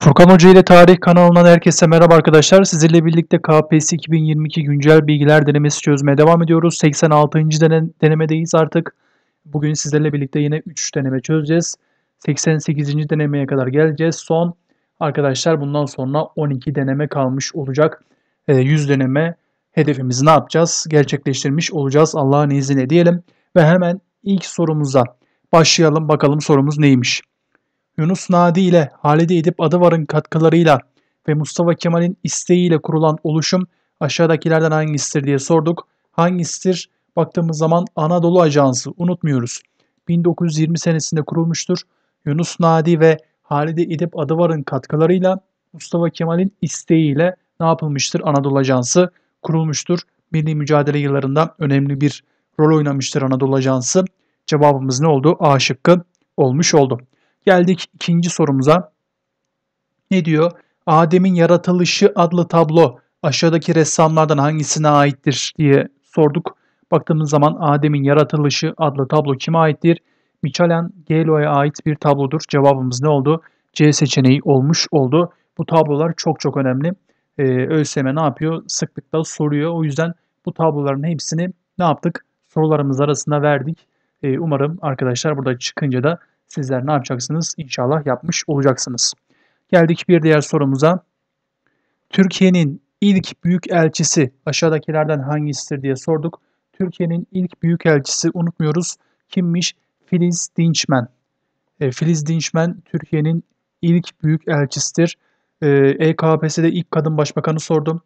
Furkan Hoca ile Tarih kanalından herkese merhaba arkadaşlar. Sizlerle birlikte KPSS 2022 güncel bilgiler denemesi çözmeye devam ediyoruz. 86. denemedeyiz artık. Bugün sizlerle birlikte yine 3 deneme çözeceğiz. 88. denemeye kadar geleceğiz. Son arkadaşlar bundan sonra 12 deneme kalmış olacak. 100 ee, deneme hedefimizi ne yapacağız? Gerçekleştirmiş olacağız Allah'ın izniyle diyelim. Ve hemen ilk sorumuza başlayalım. Bakalım sorumuz neymiş? Yunus Nadi ile Halide Edip Adıvar'ın katkılarıyla ve Mustafa Kemal'in isteğiyle kurulan oluşum aşağıdakilerden hangisidir diye sorduk. Hangisidir? Baktığımız zaman Anadolu Ajansı unutmuyoruz. 1920 senesinde kurulmuştur. Yunus Nadi ve Halide Edip Adıvar'ın katkılarıyla Mustafa Kemal'in isteğiyle ne yapılmıştır? Anadolu Ajansı kurulmuştur. Milli mücadele yıllarında önemli bir rol oynamıştır Anadolu Ajansı. Cevabımız ne oldu? A şıkkı olmuş oldu. Geldik ikinci sorumuza. Ne diyor? Adem'in yaratılışı adlı tablo aşağıdaki ressamlardan hangisine aittir diye sorduk. Baktığımız zaman Adem'in yaratılışı adlı tablo kime aittir? Michelangelo'ya ait bir tablodur. Cevabımız ne oldu? C seçeneği olmuş oldu. Bu tablolar çok çok önemli. Ee, ÖSYM ne yapıyor? Sıklıkla soruyor. O yüzden bu tabloların hepsini ne yaptık? Sorularımız arasında verdik. Ee, umarım arkadaşlar burada çıkınca da sizler ne yapacaksınız? İnşallah yapmış olacaksınız. Geldik bir diğer sorumuza. Türkiye'nin ilk büyük elçisi aşağıdakilerden hangisidir diye sorduk. Türkiye'nin ilk büyük elçisi unutmuyoruz. Kimmiş? Filiz Dinçmen. E, Filiz Dinçmen Türkiye'nin ilk büyük elçisidir. E, EKPS'de ilk kadın başbakanı sordum.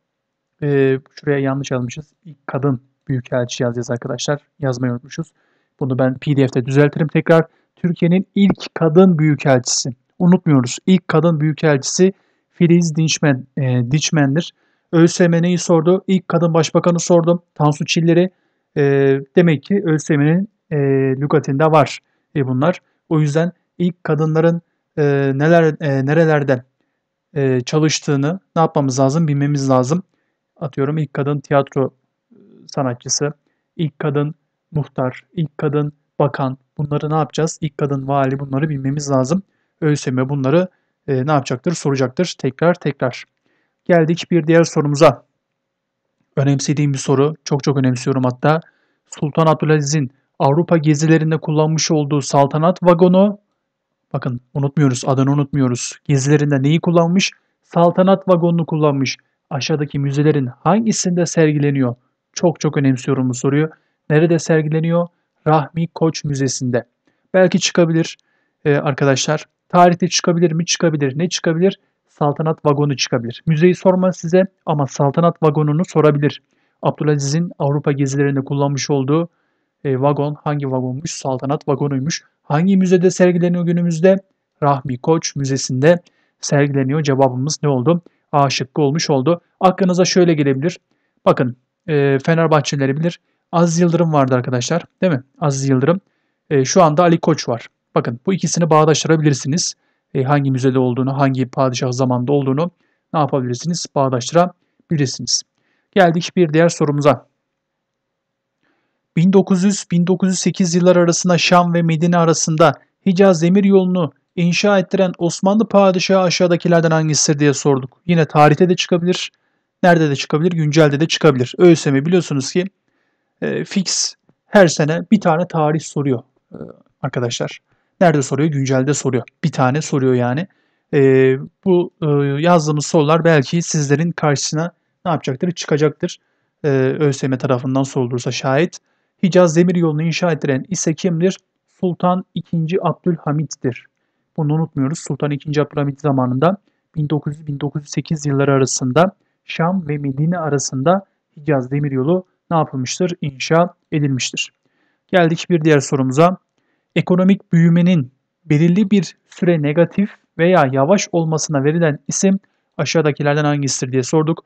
E, şuraya yanlış yazmışız. İlk kadın büyük elçi yazacağız arkadaşlar. Yazmayı unutmuşuz. Bunu ben PDF'de düzeltirim tekrar. Türkiye'nin ilk kadın büyükelçisi. Unutmuyoruz İlk kadın büyükelçisi Filiz Dinçmen, e, Dinçmen'dir. ÖSYM neyi sordu? İlk kadın başbakanı sordum. Tansu Çiller'i. E, demek ki ÖSYM'nin e, lügatinde var e, bunlar. O yüzden ilk kadınların e, neler e, nerelerden e, çalıştığını ne yapmamız lazım bilmemiz lazım. Atıyorum ilk kadın tiyatro e, sanatçısı, ilk kadın muhtar, ilk kadın bakan bunları ne yapacağız? İlk kadın vali bunları bilmemiz lazım. ÖSYM bunları e, ne yapacaktır? Soracaktır tekrar tekrar. Geldik bir diğer sorumuza. Önemsediğim bir soru. Çok çok önemsiyorum hatta. Sultan Abdülaziz'in Avrupa gezilerinde kullanmış olduğu saltanat vagonu bakın unutmuyoruz adını unutmuyoruz. Gezilerinde neyi kullanmış? Saltanat vagonunu kullanmış. Aşağıdaki müzelerin hangisinde sergileniyor? Çok çok önemsiyorum bu soruyu. Nerede sergileniyor? Rahmi Koç Müzesi'nde. Belki çıkabilir e, arkadaşlar. Tarihte çıkabilir mi? Çıkabilir. Ne çıkabilir? Saltanat vagonu çıkabilir. Müzeyi sormaz size ama saltanat vagonunu sorabilir. Abdülaziz'in Avrupa gezilerinde kullanmış olduğu e, vagon hangi vagonmuş? Saltanat vagonuymuş. Hangi müzede sergileniyor günümüzde? Rahmi Koç Müzesi'nde sergileniyor. Cevabımız ne oldu? A şıkkı olmuş oldu. Aklınıza şöyle gelebilir. Bakın e, Fenerbahçelileri bilir. Aziz Yıldırım vardı arkadaşlar. Değil mi? Aziz Yıldırım. E, şu anda Ali Koç var. Bakın bu ikisini bağdaştırabilirsiniz. E, hangi müzede olduğunu, hangi padişah zamanda olduğunu ne yapabilirsiniz? Bağdaştırabilirsiniz. Geldik bir diğer sorumuza. 1900-1908 yıllar arasında Şam ve Medine arasında Hicaz Demir yolunu inşa ettiren Osmanlı padişahı aşağıdakilerden hangisidir diye sorduk. Yine tarihte de çıkabilir, nerede de çıkabilir, güncelde de çıkabilir. ÖSYM e e biliyorsunuz ki e, fix her sene bir tane tarih soruyor e, arkadaşlar. Nerede soruyor? Güncelde soruyor. Bir tane soruyor yani. E, bu e, yazdığımız sorular belki sizlerin karşısına ne yapacaktır? Çıkacaktır. E, ÖSYM tarafından sorulursa şahit Hicaz Demir Yolu'nu inşa ettiren ise kimdir? Sultan II. Abdülhamit'tir. Bunu unutmuyoruz. Sultan II. Abdülhamit zamanında 1900-1908 yılları arasında Şam ve Medine arasında Hicaz Demir Yolu ne yapılmıştır? İnşa edilmiştir. Geldik bir diğer sorumuza. Ekonomik büyümenin belirli bir süre negatif veya yavaş olmasına verilen isim aşağıdakilerden hangisidir diye sorduk.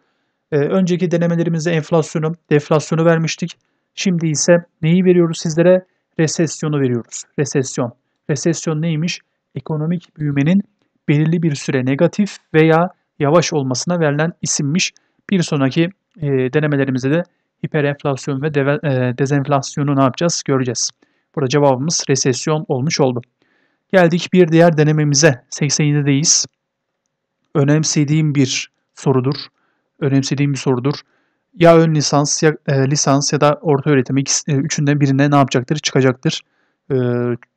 Ee, önceki denemelerimizde enflasyonu, deflasyonu vermiştik. Şimdi ise neyi veriyoruz sizlere? Resesyonu veriyoruz. Resesyon. Resesyon neymiş? Ekonomik büyümenin belirli bir süre negatif veya yavaş olmasına verilen isimmiş. Bir sonraki e, denemelerimizde de hiperenflasyon ve deve, e, dezenflasyonu ne yapacağız göreceğiz. Burada cevabımız resesyon olmuş oldu. Geldik bir diğer denememize. 87'deyiz. Önemsediğim bir sorudur. Önemsediğim bir sorudur. Ya ön lisans ya e, lisans ya da orta öğretim ikisi, e, üçünden birine ne yapacaktır? Çıkacaktır. E,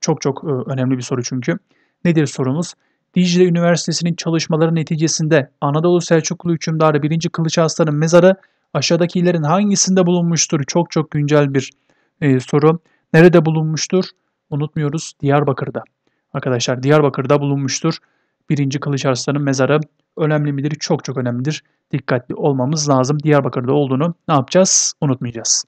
çok çok e, önemli bir soru çünkü. Nedir sorumuz? Dicle Üniversitesi'nin çalışmaları neticesinde Anadolu Selçuklu hükümdarı 1. Kılıç Aslan'ın mezarı Aşağıdakilerin hangisinde bulunmuştur? Çok çok güncel bir e, soru. Nerede bulunmuştur? Unutmuyoruz Diyarbakır'da. Arkadaşlar Diyarbakır'da bulunmuştur. Birinci Kılıç Arslan'ın mezarı önemli midir? Çok çok önemlidir. Dikkatli olmamız lazım. Diyarbakır'da olduğunu ne yapacağız? Unutmayacağız.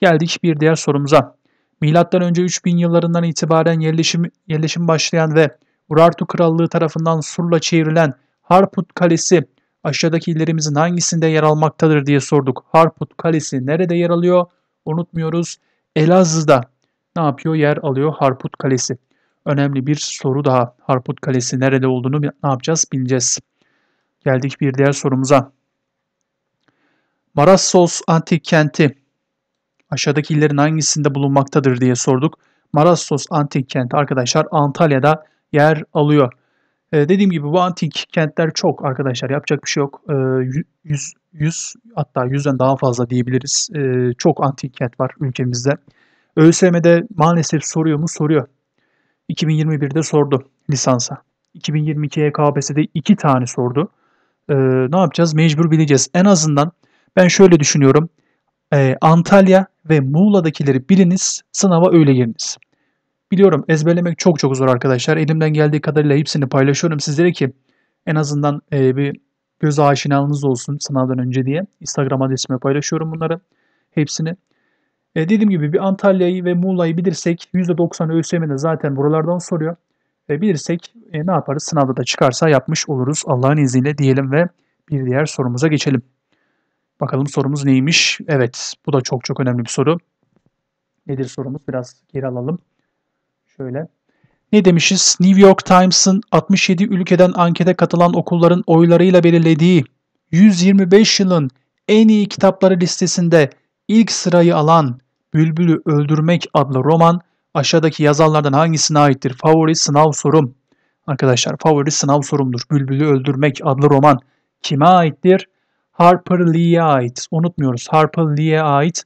Geldik bir diğer sorumuza. Milattan önce 3000 yıllarından itibaren yerleşim, yerleşim başlayan ve Urartu Krallığı tarafından Sur'la çevrilen Harput Kalesi aşağıdaki illerimizin hangisinde yer almaktadır diye sorduk. Harput Kalesi nerede yer alıyor? Unutmuyoruz. Elazığ'da ne yapıyor? Yer alıyor Harput Kalesi. Önemli bir soru daha. Harput Kalesi nerede olduğunu ne yapacağız? Bileceğiz. Geldik bir diğer sorumuza. Marassos antik kenti aşağıdaki illerin hangisinde bulunmaktadır diye sorduk. Marassos antik kenti arkadaşlar Antalya'da yer alıyor. E, dediğim gibi bu antik kentler çok arkadaşlar. Yapacak bir şey yok. E, 100, 100 hatta 100'den daha fazla diyebiliriz. E, çok antik kent var ülkemizde. ÖSM'de maalesef soruyor mu? Soruyor. 2021'de sordu lisansa. 2022'ye KPSS'de iki tane sordu. E, ne yapacağız? Mecbur bileceğiz. En azından ben şöyle düşünüyorum. E, Antalya ve Muğla'dakileri biliniz. Sınava öyle giriniz. Biliyorum ezberlemek çok çok zor arkadaşlar. Elimden geldiği kadarıyla hepsini paylaşıyorum sizlere ki en azından e, bir göz aşinalınız olsun sınavdan önce diye. Instagram adresime paylaşıyorum bunları hepsini. E, dediğim gibi bir Antalya'yı ve Muğla'yı bilirsek %90 ÖSYM'de zaten buralardan soruyor. E, bilirsek e, ne yaparız? Sınavda da çıkarsa yapmış oluruz Allah'ın izniyle diyelim ve bir diğer sorumuza geçelim. Bakalım sorumuz neymiş? Evet bu da çok çok önemli bir soru. Nedir sorumuz? Biraz geri alalım. Şöyle. Ne demişiz? New York Times'ın 67 ülkeden ankete katılan okulların oylarıyla belirlediği 125 yılın en iyi kitapları listesinde ilk sırayı alan Bülbülü Öldürmek adlı roman aşağıdaki yazarlardan hangisine aittir? Favori sınav sorum. Arkadaşlar favori sınav sorumdur. Bülbülü Öldürmek adlı roman kime aittir? Harper Lee'ye ait. Unutmuyoruz. Harper Lee'ye ait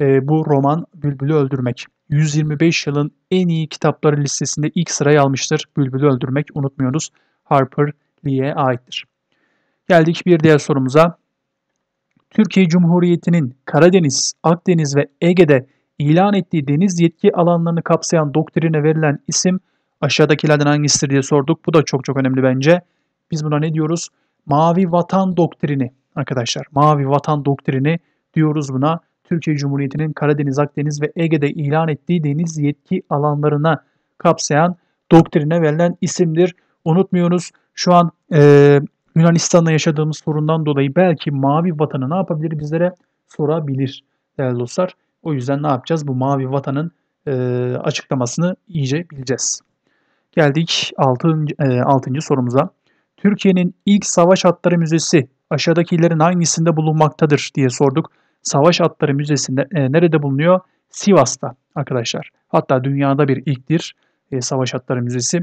e, bu roman Bülbülü Öldürmek. 125 yılın en iyi kitapları listesinde ilk sırayı almıştır. Bülbül'ü öldürmek unutmuyoruz. Harper Lee'ye aittir. Geldik bir diğer sorumuza. Türkiye Cumhuriyeti'nin Karadeniz, Akdeniz ve Ege'de ilan ettiği deniz yetki alanlarını kapsayan doktrine verilen isim aşağıdakilerden hangisidir diye sorduk. Bu da çok çok önemli bence. Biz buna ne diyoruz? Mavi Vatan Doktrini arkadaşlar. Mavi Vatan Doktrini diyoruz buna. Türkiye Cumhuriyeti'nin Karadeniz, Akdeniz ve Ege'de ilan ettiği deniz yetki alanlarına kapsayan doktrine verilen isimdir. Unutmuyoruz şu an e, Yunanistan'la yaşadığımız sorundan dolayı belki mavi vatanı ne yapabilir bizlere sorabilir değerli dostlar. O yüzden ne yapacağız? Bu mavi vatanın e, açıklamasını iyice bileceğiz. Geldik 6. E, sorumuza. Türkiye'nin ilk savaş hatları müzesi aşağıdakilerin hangisinde bulunmaktadır diye sorduk. Savaş Atları Müzesi'nde e, nerede bulunuyor? Sivas'ta arkadaşlar. Hatta dünyada bir ilktir e, Savaş Atları Müzesi.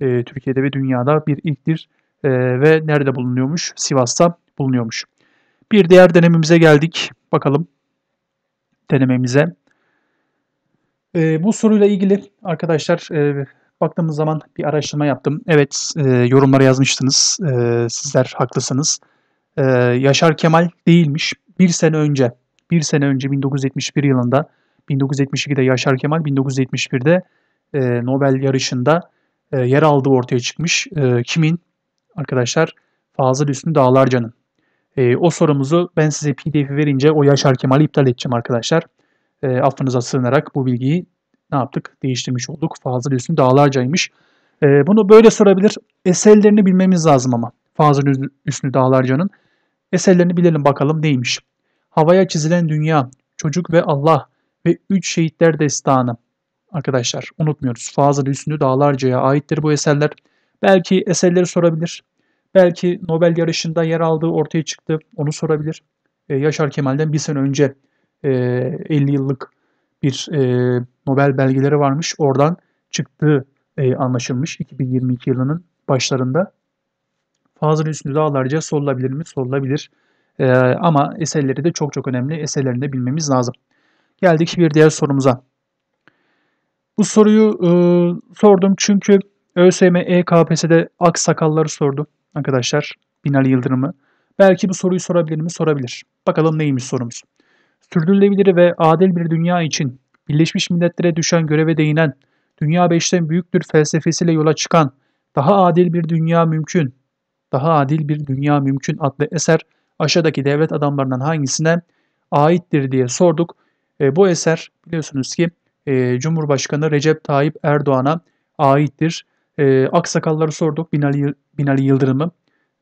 E, Türkiye'de ve dünyada bir ilktir e, ve nerede bulunuyormuş? Sivas'ta bulunuyormuş. Bir diğer denememize geldik. Bakalım denememize. E, bu soruyla ilgili arkadaşlar e, baktığımız zaman bir araştırma yaptım. Evet e, yorumlara yazmıştınız. E, sizler haklısınız. E, Yaşar Kemal değilmiş. Bir sene önce bir sene önce 1971 yılında 1972'de Yaşar Kemal 1971'de e, Nobel yarışında e, yer aldığı ortaya çıkmış. E, kimin? Arkadaşlar Fazıl Üstü Dağlarca'nın. E, o sorumuzu ben size PDF verince o Yaşar Kemal'i iptal edeceğim arkadaşlar. E, affınıza sığınarak bu bilgiyi ne yaptık? Değiştirmiş olduk. Fazıl Üstü Dağlarca'ymış. E, bunu böyle sorabilir. Eserlerini bilmemiz lazım ama. Fazıl Üstü Dağlarca'nın. Eserlerini bilelim bakalım neymiş. Havaya çizilen dünya, çocuk ve Allah ve üç şehitler destanı. Arkadaşlar unutmuyoruz. Fazıl Hüsnü Dağlarca'ya aittir bu eserler. Belki eserleri sorabilir. Belki Nobel yarışında yer aldığı ortaya çıktı. Onu sorabilir. Ee, Yaşar Kemal'den bir sene önce e, 50 yıllık bir e, Nobel belgeleri varmış. Oradan çıktığı e, anlaşılmış 2022 yılının başlarında. Fazıl Hüsnü Dağlarca sorulabilir mi? Sorulabilir. E, ama eserleri de çok çok önemli. Eserlerini de bilmemiz lazım. Geldik bir diğer sorumuza. Bu soruyu e, sordum çünkü ÖSYM EKPS'de aksakalları sordu arkadaşlar. Binali Yıldırım'ı. Belki bu soruyu sorabilir mi? Sorabilir. Bakalım neymiş sorumuz. Sürdürülebilir ve adil bir dünya için Birleşmiş Milletler'e düşen göreve değinen, dünya beşten büyüktür felsefesiyle yola çıkan, daha adil bir dünya mümkün, daha adil bir dünya mümkün adlı eser aşağıdaki devlet adamlarından hangisine aittir diye sorduk. E, bu eser biliyorsunuz ki e, Cumhurbaşkanı Recep Tayyip Erdoğan'a aittir. E, aksakalları sorduk Binali, Binali Yıldırım'ı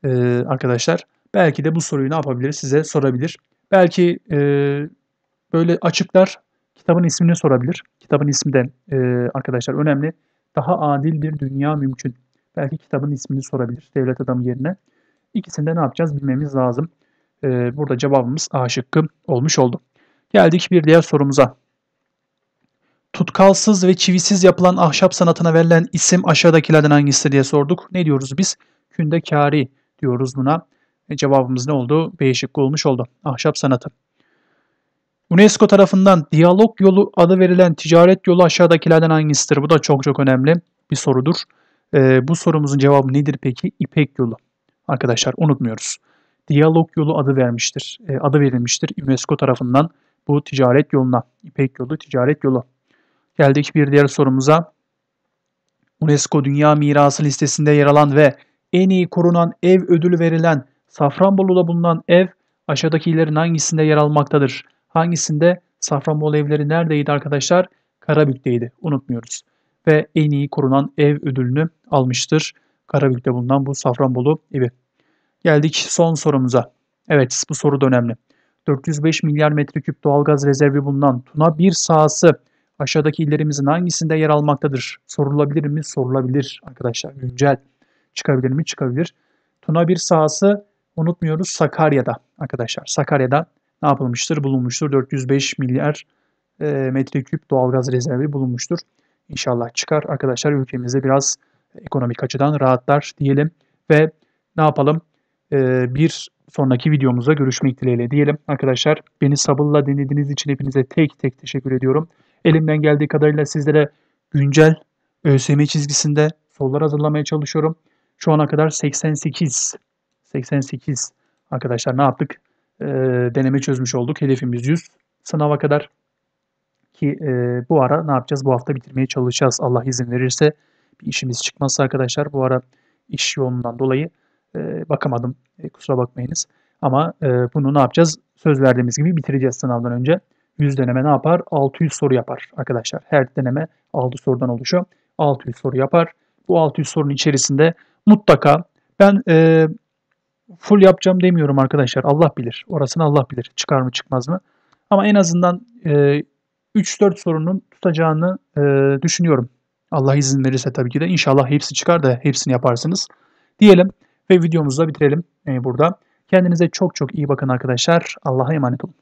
e, arkadaşlar. Belki de bu soruyu ne yapabilir size sorabilir. Belki e, böyle açıklar kitabın ismini sorabilir. Kitabın ismi de e, arkadaşlar önemli. Daha adil bir dünya mümkün. Belki kitabın ismini sorabilir devlet adamı yerine. İkisini de ne yapacağız bilmemiz lazım e, burada cevabımız A şıkkı olmuş oldu. Geldik bir diğer sorumuza. Tutkalsız ve çivisiz yapılan ahşap sanatına verilen isim aşağıdakilerden hangisi diye sorduk. Ne diyoruz biz? Kündekari diyoruz buna. E cevabımız ne oldu? B şıkkı olmuş oldu. Ahşap sanatı. UNESCO tarafından diyalog yolu adı verilen ticaret yolu aşağıdakilerden hangisidir? Bu da çok çok önemli bir sorudur. E, bu sorumuzun cevabı nedir peki? İpek yolu. Arkadaşlar unutmuyoruz diyalog yolu adı vermiştir. E, adı verilmiştir UNESCO tarafından bu ticaret yoluna. İpek yolu ticaret yolu. Geldik bir diğer sorumuza. UNESCO Dünya Mirası listesinde yer alan ve en iyi korunan ev ödülü verilen Safranbolu'da bulunan ev aşağıdakilerin hangisinde yer almaktadır? Hangisinde Safranbolu evleri neredeydi arkadaşlar? Karabük'teydi. Unutmuyoruz. Ve en iyi korunan ev ödülünü almıştır. Karabük'te bulunan bu Safranbolu evi. Geldik son sorumuza. Evet bu soru da önemli. 405 milyar metreküp doğalgaz rezervi bulunan Tuna 1 sahası aşağıdaki illerimizin hangisinde yer almaktadır? Sorulabilir mi? Sorulabilir arkadaşlar. Güncel. Çıkabilir mi? Çıkabilir. Tuna 1 sahası unutmuyoruz Sakarya'da arkadaşlar. Sakarya'da ne yapılmıştır? Bulunmuştur. 405 milyar e, metreküp doğalgaz rezervi bulunmuştur. İnşallah çıkar arkadaşlar ülkemizde biraz ekonomik açıdan rahatlar diyelim ve ne yapalım? Ee, bir sonraki videomuzda görüşmek dileğiyle diyelim. Arkadaşlar beni sabırla dinlediğiniz için hepinize tek tek teşekkür ediyorum. Elimden geldiği kadarıyla sizlere güncel ÖSYM çizgisinde sorular hazırlamaya çalışıyorum. Şu ana kadar 88 88 arkadaşlar ne yaptık? E, deneme çözmüş olduk. Hedefimiz 100 sınava kadar ki e, bu ara ne yapacağız? Bu hafta bitirmeye çalışacağız. Allah izin verirse bir işimiz çıkmazsa arkadaşlar bu ara iş yoğunluğundan dolayı e, bakamadım. E, kusura bakmayınız. Ama e, bunu ne yapacağız? Söz verdiğimiz gibi bitireceğiz sınavdan önce. 100 deneme ne yapar? 600 soru yapar arkadaşlar. Her deneme 6 sorudan oluşuyor. 600 soru yapar. Bu 600 sorunun içerisinde mutlaka ben e, full yapacağım demiyorum arkadaşlar. Allah bilir. Orasını Allah bilir. Çıkar mı çıkmaz mı? Ama en azından e, 3-4 sorunun tutacağını e, düşünüyorum. Allah izin verirse tabii ki de. İnşallah hepsi çıkar da hepsini yaparsınız. Diyelim ve videomuzu da bitirelim e, burada. Kendinize çok çok iyi bakın arkadaşlar. Allah'a emanet olun.